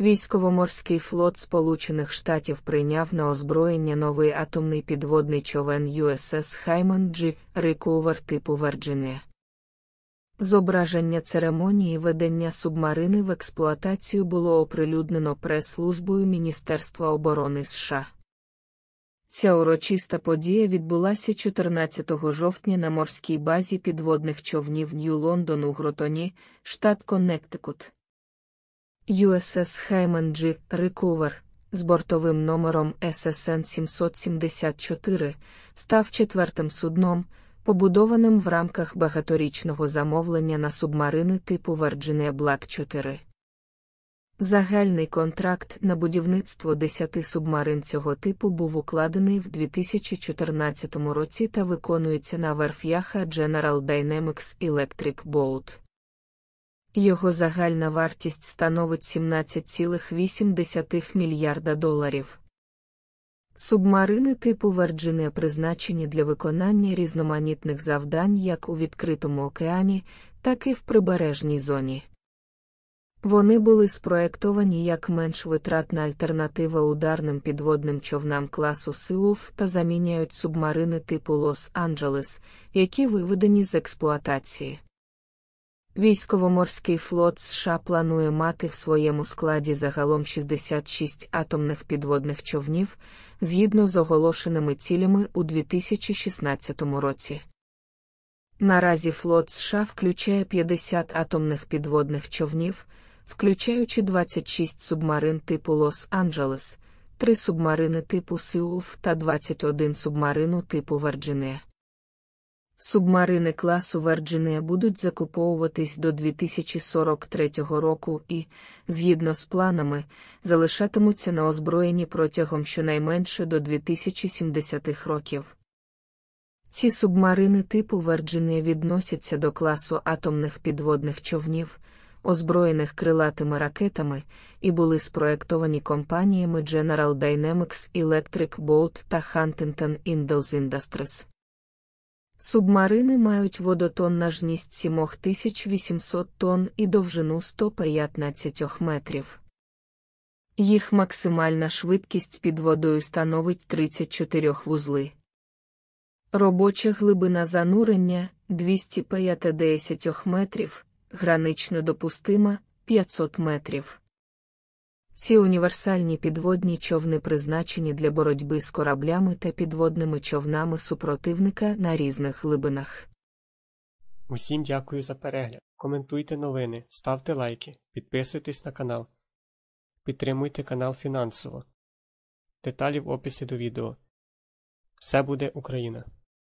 Військово-морський флот Сполучених Штатів прийняв на озброєння новий атомний підводний човен USS Хаймен G. Recover типу Варджинія. Зображення церемонії ведення субмарини в експлуатацію було оприлюднено прес-службою Міністерства оборони США. Ця урочиста подія відбулася 14 жовтня на морській базі підводних човнів Нью Лондон у Гротоні, штат Коннектикут. USS Hyman G. Recover з бортовим номером SSN 774 став четвертим судном, побудованим в рамках багаторічного замовлення на субмарини типу Virginia Black 4. Загальний контракт на будівництво 10 субмарин цього типу був укладений в 2014 році та виконується на верф'яха General Dynamics Electric Boat. Його загальна вартість становить 17,8 мільярда доларів. Субмарини типу Верджине призначені для виконання різноманітних завдань як у відкритому океані, так і в прибережній зоні. Вони були спроектовані як менш витратна альтернатива ударним підводним човнам класу Сиуф та заміняють субмарини типу Лос-Анджелес, які виведені з експлуатації. Військово-морський флот США планує мати в своєму складі загалом 66 атомних підводних човнів згідно з оголошеними цілями у 2016 році. Наразі флот США включає 50 атомних підводних човнів, включаючи 26 субмарин типу Лос-Анджелес, 3 субмарини типу Сіуф та 21 субмарину типу Варджинея. Субмарини класу Верджинія будуть закуповуватись до 2043 року і, згідно з планами, залишатимуться на озброєнні протягом щонайменше до 2070-х років. Ці субмарини типу Верджинія відносяться до класу атомних підводних човнів, озброєних крилатими ракетами, і були спроектовані компаніями General Dynamics Electric Boat та Huntington Ingalls Industries. Субмарини мають водотоннажність 7800 тонн і довжину 115 метрів. Їх максимальна швидкість під водою становить 34 вузли. Робоча глибина занурення 250 метрів, гранично допустима 500 метрів. Ці універсальні підводні човни призначені для боротьби з кораблями та підводними човнами супротивника на різних глибинах. Усім дякую за перегляд. Коментуйте новини, ставте лайки, підписуйтесь на канал. Підтримуйте канал фінансово. Деталі в описі до відео. Все буде Україна!